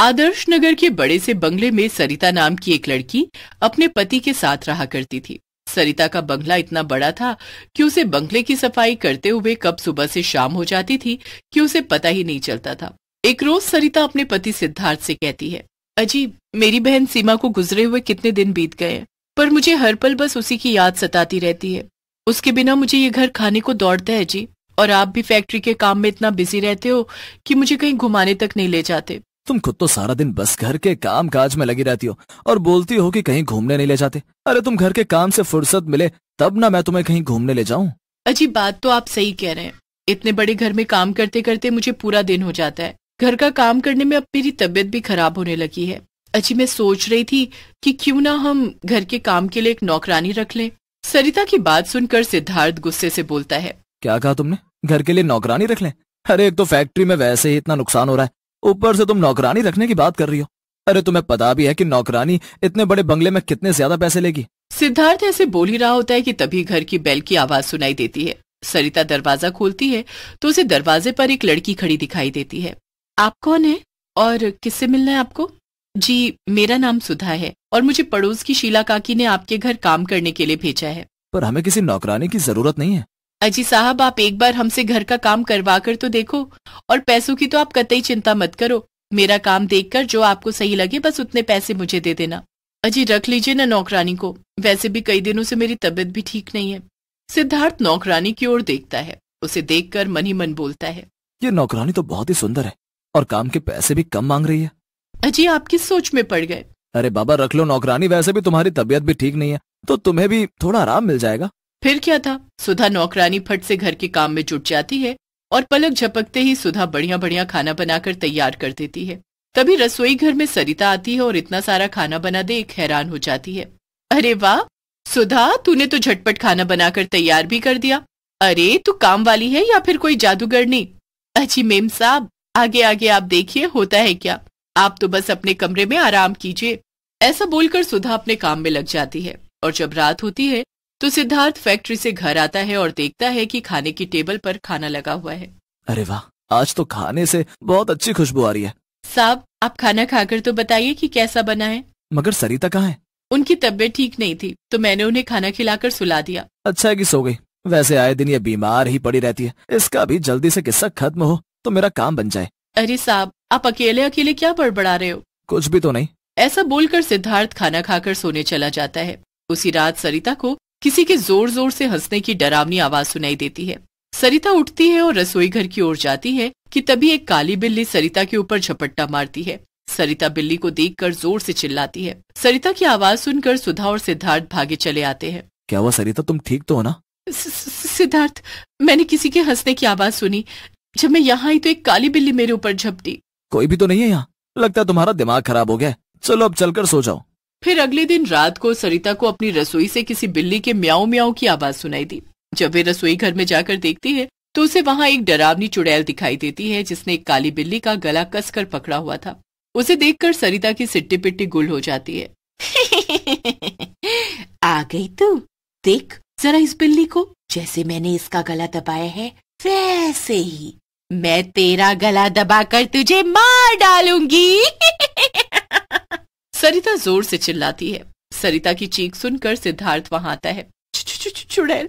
आदर्श नगर के बड़े से बंगले में सरिता नाम की एक लड़की अपने पति के साथ रहा करती थी सरिता का बंगला इतना बड़ा था कि उसे बंगले की सफाई करते हुए कब सुबह से शाम हो जाती थी कि उसे पता ही नहीं चलता था एक रोज सरिता अपने पति सिद्धार्थ से कहती है अजी मेरी बहन सीमा को गुजरे हुए कितने दिन बीत गए पर मुझे हर पल बस उसी की याद सताती रहती है उसके बिना मुझे ये घर खाने को दौड़ता है जी और आप भी फैक्ट्री के काम में इतना बिजी रहते हो कि मुझे कहीं घुमाने तक नहीं ले जाते तुम खुद तो सारा दिन बस घर के काम काज में लगी रहती हो और बोलती हो कि कहीं घूमने नहीं ले जाते अरे तुम घर के काम से फुर्सत मिले तब ना मैं तुम्हें कहीं घूमने ले जाऊं अजी बात तो आप सही कह रहे हैं इतने बड़े घर में काम करते करते मुझे पूरा दिन हो जाता है घर का काम करने में अब मेरी तबीयत भी खराब होने लगी है अजी मैं सोच रही थी कि क्यों ना हम घर के काम के लिए एक नौकरानी रख लें सरिता की बात सुनकर सिद्धार्थ गुस्से से बोलता है क्या कहा तुमने घर के लिए नौकरानी रख लें अरे एक तो फैक्ट्री में वैसे ही इतना नुकसान हो रहा है ऊपर से तुम नौकरानी रखने की बात कर रही हो अरे तुम्हें पता भी है कि नौकरानी इतने बड़े बंगले में कितने ज्यादा पैसे लेगी सिद्धार्थ ऐसे बोल ही रहा होता है कि तभी घर की बेल की आवाज सुनाई देती है सरिता दरवाजा खोलती है तो उसे दरवाजे पर एक लड़की खड़ी दिखाई देती है आप कौन है और किससे मिलना है आपको जी मेरा नाम सुधा है और मुझे पड़ोस की शीला काकी ने आपके घर काम करने के लिए भेजा है पर हमें किसी नौकरानी की जरूरत नहीं है अजी साहब आप एक बार हमसे घर का काम करवा कर तो देखो और पैसों की तो आप कतई चिंता मत करो मेरा काम देखकर जो आपको सही लगे बस उतने पैसे मुझे दे देना अजी रख लीजिए ना नौकरानी को वैसे भी कई दिनों से मेरी तबीयत भी ठीक नहीं है सिद्धार्थ नौकरानी की ओर देखता है उसे देखकर मन ही मन बोलता है ये नौकरानी तो बहुत ही सुंदर है और काम के पैसे भी कम मांग रही है अजी आपकी सोच में पड़ गए अरे बाबा रख लो नौकरानी वैसे भी तुम्हारी तबीयत भी ठीक नहीं है तो तुम्हें भी थोड़ा आराम मिल जाएगा फिर क्या था सुधा नौकरानी फट से घर के काम में जुट जाती है और पलक झपकते ही सुधा बढ़िया बढ़िया खाना बनाकर तैयार कर देती है तभी रसोई घर में सरिता आती है और इतना सारा खाना बना दे हैरान हो जाती है अरे वाह सुधा तूने तो झटपट खाना बनाकर तैयार भी कर दिया अरे तू काम वाली है या फिर कोई जादूगरनी अजी मेम साहब आगे आगे आप देखिए होता है क्या आप तो बस अपने कमरे में आराम कीजिए ऐसा बोलकर सुधा अपने काम में लग जाती है और जब रात होती है तो सिद्धार्थ फैक्ट्री से घर आता है और देखता है कि खाने की टेबल पर खाना लगा हुआ है अरे वाह आज तो खाने से बहुत अच्छी खुशबू आ रही है साहब आप खाना खाकर तो बताइए कि कैसा बना है मगर सरिता कहाँ है उनकी तबीयत ठीक नहीं थी तो मैंने उन्हें खाना खिलाकर सुला दिया अच्छा है कि सो गई वैसे आए दिन ये बीमार ही पड़ी रहती है इसका भी जल्दी से किस्सा खत्म हो तो मेरा काम बन जाए अरे साहब आप अकेले अकेले क्या बड़बड़ा रहे हो कुछ भी तो नहीं ऐसा बोलकर सिद्धार्थ खाना खाकर सोने चला जाता है उसी रात सरिता को किसी के जोर जोर से हंसने की डरावनी आवाज सुनाई देती है सरिता उठती है और रसोई घर की ओर जाती है कि तभी एक काली बिल्ली सरिता के ऊपर झपट्टा मारती है सरिता बिल्ली को देखकर जोर से चिल्लाती है सरिता की आवाज सुनकर सुधा और सिद्धार्थ भागे चले आते हैं क्या हुआ सरिता तुम ठीक तो हो ना सिद्धार्थ मैंने किसी के हंसने की आवाज सुनी जब मैं यहाँ आई तो एक काली बिल्ली मेरे ऊपर झपटी कोई भी तो नहीं है यहाँ लगता है तुम्हारा दिमाग खराब हो गया चलो अब चलकर सो जाओ फिर अगले दिन रात को सरिता को अपनी रसोई से किसी बिल्ली के म्याओ म्याओ की आवाज सुनाई दी जब वे रसोई घर में जाकर देखती है तो उसे वहाँ एक डरावनी चुड़ैल दिखाई देती है जिसने एक काली बिल्ली का गला कसकर पकड़ा हुआ था उसे देखकर सरिता की सिट्टी पिट्टी गुल हो जाती है आ गई तू देख जरा इस बिल्ली को जैसे मैंने इसका गला दबाया है वैसे ही मैं तेरा गला दबाकर तुझे मार डालूंगी सरिता जोर से चिल्लाती है सरिता की चीख सुनकर सिद्धार्थ वहां आता है चुड़ैल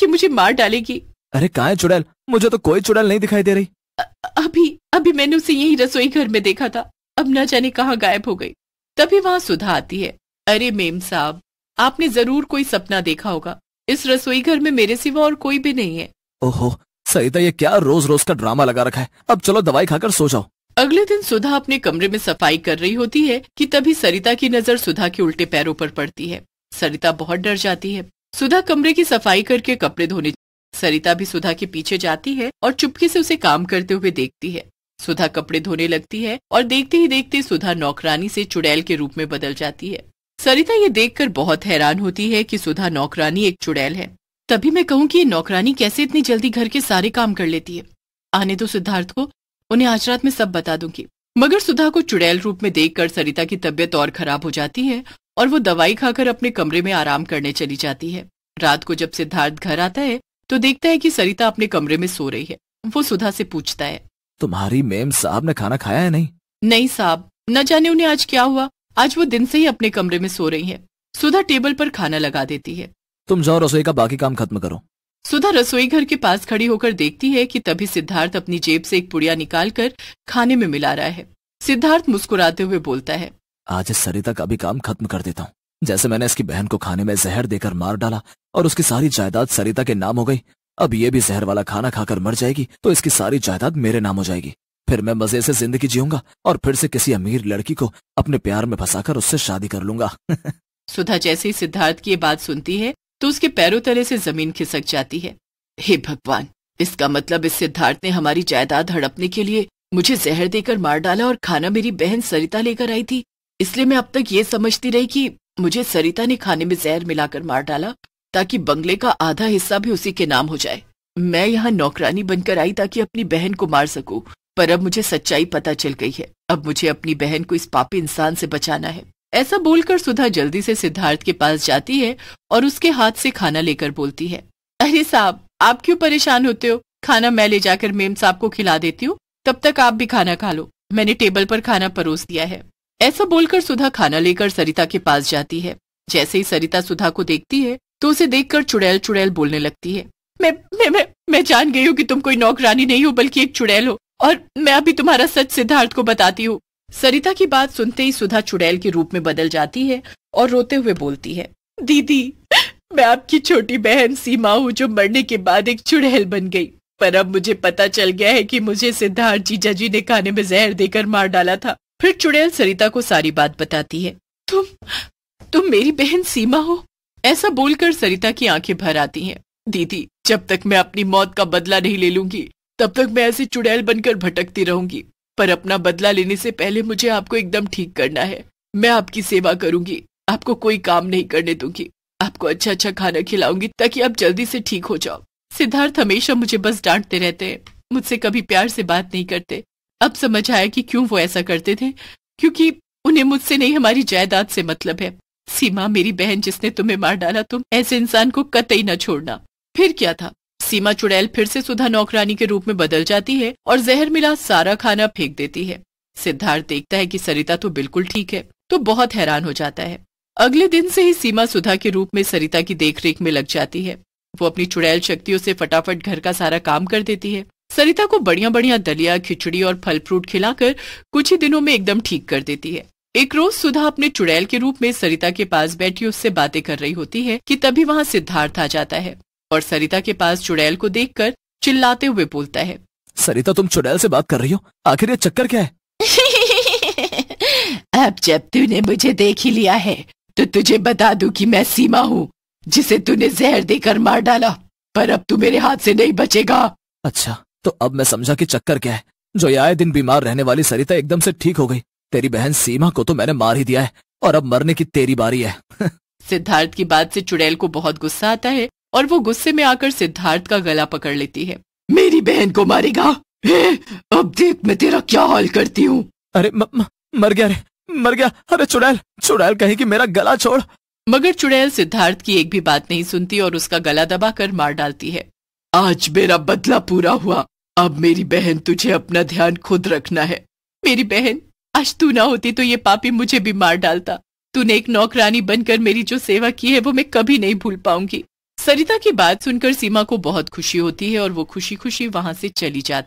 ये मुझे मार डालेगी अरे कहा है चुड़ैल मुझे तो कोई चुड़ैल नहीं दिखाई दे रही अ, अभी अभी मैंने उसे यही रसोई घर में देखा था अब न जाने कहाँ गायब हो गई तभी वहाँ सुधा आती है अरे मेम साहब आपने जरूर कोई सपना देखा होगा इस रसोई घर में मेरे सिवा और कोई भी नहीं है ओहो सरिता ये क्या रोज रोज का ड्रामा लगा रखा है अब चलो दवाई खाकर सो जाओ अगले दिन सुधा अपने कमरे में सफाई कर रही होती है कि तभी सरिता की नजर सुधा के उल्टे पैरों पर पड़ती है सरिता बहुत डर जाती है सुधा कमरे की सफाई करके कपड़े धोने सरिता भी सुधा के पीछे जाती है और चुपके से उसे काम करते हुए देखती है सुधा कपड़े धोने लगती है और देखते ही देखते सुधा नौकरानी से चुड़ैल के रूप में बदल जाती है सरिता ये देखकर बहुत हैरान होती है कि सुधा नौकरानी एक चुड़ैल है तभी मैं कहूँ कि ये नौकरानी कैसे इतनी जल्दी घर के सारे काम कर लेती है आने दो सिद्धार्थ को उन्हें आज रात में सब बता दूंगी मगर सुधा को चुड़ैल रूप में देखकर सरिता की तबीयत और खराब हो जाती है और वो दवाई खाकर अपने कमरे में आराम करने चली जाती है रात को जब सिद्धार्थ घर आता है तो देखता है कि सरिता अपने कमरे में सो रही है वो सुधा से पूछता है तुम्हारी मेम साहब ने खाना खाया है नहीं नहीं साहब न जाने उन्हें आज क्या हुआ आज वो दिन से ही अपने कमरे में सो रही है सुधा टेबल पर खाना लगा देती है तुम जाओ रसोई का बाकी काम खत्म करो सुधा रसोई घर के पास खड़ी होकर देखती है कि तभी सिद्धार्थ अपनी जेब से एक पुड़िया निकालकर खाने में मिला रहा है सिद्धार्थ मुस्कुराते हुए बोलता है आज इस सरिता का भी काम खत्म कर देता हूँ जैसे मैंने इसकी बहन को खाने में जहर देकर मार डाला और उसकी सारी जायदाद सरिता के नाम हो गई अब ये भी जहर वाला खाना खाकर मर जाएगी तो इसकी सारी जायदाद मेरे नाम हो जाएगी फिर मैं मजे से जिंदगी जीऊंगा और फिर से किसी अमीर लड़की को अपने प्यार में फंसाकर उससे शादी कर लूंगा सुधा जैसे ही सिद्धार्थ की ये बात सुनती है तो उसके पैरों तले से जमीन खिसक जाती है हे भगवान इसका मतलब इस सिद्धार्थ ने हमारी जायदाद हड़पने के लिए मुझे जहर देकर मार डाला और खाना मेरी बहन सरिता लेकर आई थी इसलिए मैं अब तक ये समझती रही कि मुझे सरिता ने खाने में जहर मिलाकर मार डाला ताकि बंगले का आधा हिस्सा भी उसी के नाम हो जाए मैं यहाँ नौकरानी बनकर आई ताकि अपनी बहन को मार सकूं पर अब मुझे सच्चाई पता चल गई है अब मुझे अपनी बहन को इस पापी इंसान से बचाना है ऐसा बोलकर सुधा जल्दी से सिद्धार्थ के पास जाती है और उसके हाथ से खाना लेकर बोलती है अरे साहब आप क्यों परेशान होते हो खाना मैं ले जाकर मेम साहब को खिला देती हूँ तब तक आप भी खाना खा लो मैंने टेबल पर खाना परोस दिया है ऐसा बोलकर सुधा खाना लेकर सरिता के पास जाती है जैसे ही सरिता सुधा को देखती है तो उसे देखकर चुड़ैल चुड़ैल बोलने लगती है मैं मैं मैं, मैं जान गई हूँ कि तुम कोई नौकरानी नहीं हो बल्कि एक चुड़ैल हो और मैं अभी तुम्हारा सच सिद्धार्थ को बताती हूँ सरिता की बात सुनते ही सुधा चुड़ैल के रूप में बदल जाती है और रोते हुए बोलती है दीदी मैं आपकी छोटी बहन सीमा हूँ जो मरने के बाद एक चुड़ैल बन गई पर अब मुझे पता चल गया है कि मुझे सिद्धार्थ जीजा जी ने खाने में जहर देकर मार डाला था फिर चुड़ैल सरिता को सारी बात बताती है तुम तुम मेरी बहन सीमा हो ऐसा बोलकर सरिता की आंखें भर आती हैं दीदी जब तक मैं अपनी मौत का बदला नहीं ले लूंगी तब तक मैं ऐसी चुड़ैल बनकर भटकती रहूंगी पर अपना बदला लेने से पहले मुझे आपको एकदम ठीक करना है मैं आपकी सेवा करूंगी आपको कोई काम नहीं करने दूंगी आपको अच्छा अच्छा खाना खिलाऊंगी ताकि आप जल्दी से ठीक हो जाओ सिद्धार्थ हमेशा मुझे बस डांटते रहते हैं मुझसे कभी प्यार से बात नहीं करते अब समझ आया कि क्यों वो ऐसा करते थे क्योंकि उन्हें मुझसे नहीं हमारी जायदाद से मतलब है सीमा मेरी बहन जिसने तुम्हें मार डाला तुम ऐसे इंसान को कतई न छोड़ना फिर क्या था सीमा चुड़ैल फिर से सुधा नौकरानी के रूप में बदल जाती है और जहर मिला सारा खाना फेंक देती है सिद्धार्थ देखता है कि सरिता तो बिल्कुल ठीक है तो बहुत हैरान हो जाता है अगले दिन से ही सीमा सुधा के रूप में सरिता की देखरेख में लग जाती है वो अपनी चुड़ैल शक्तियों से फटाफट घर का सारा काम कर देती है सरिता को बढ़िया बढ़िया दलिया खिचड़ी और फल फ्रूट खिलाकर कुछ ही दिनों में एकदम ठीक कर देती है एक रोज सुधा अपने चुड़ैल के रूप में सरिता के पास बैठी उससे बातें कर रही होती है कि तभी वहाँ सिद्धार्थ आ जाता है और सरिता के पास चुड़ैल को देखकर चिल्लाते हुए बोलता है सरिता तुम चुड़ैल से बात कर रही हो आखिर ये चक्कर क्या है अब जब तूने मुझे देख ही लिया है तो तुझे बता दूं कि मैं सीमा हूँ जिसे तूने जहर देकर मार डाला पर अब तू मेरे हाथ से नहीं बचेगा अच्छा तो अब मैं समझा कि चक्कर क्या है जो आए दिन बीमार रहने वाली सरिता एकदम से ठीक हो गई तेरी बहन सीमा को तो मैंने मार ही दिया है और अब मरने की तेरी बारी है सिद्धार्थ की बात से चुड़ैल को बहुत गुस्सा आता है और वो गुस्से में आकर सिद्धार्थ का गला पकड़ लेती है मेरी बहन को मारेगा ए, अब देख मैं तेरा क्या हाल करती हूँ अरे म, म, मर गया रे मर गया अरे चुड़ैल चुड़ैल कहे कि मेरा गला छोड़ मगर चुड़ैल सिद्धार्थ की एक भी बात नहीं सुनती और उसका गला दबाकर मार डालती है आज मेरा बदला पूरा हुआ अब मेरी बहन तुझे अपना ध्यान खुद रखना है मेरी बहन आज तू ना होती तो ये पापी मुझे भी मार डालता तूने एक नौकरानी बनकर मेरी जो सेवा की है वो मैं कभी नहीं भूल पाऊंगी सरिता की बात सुनकर सीमा को बहुत खुशी होती है और वो खुशी खुशी वहां से चली जाती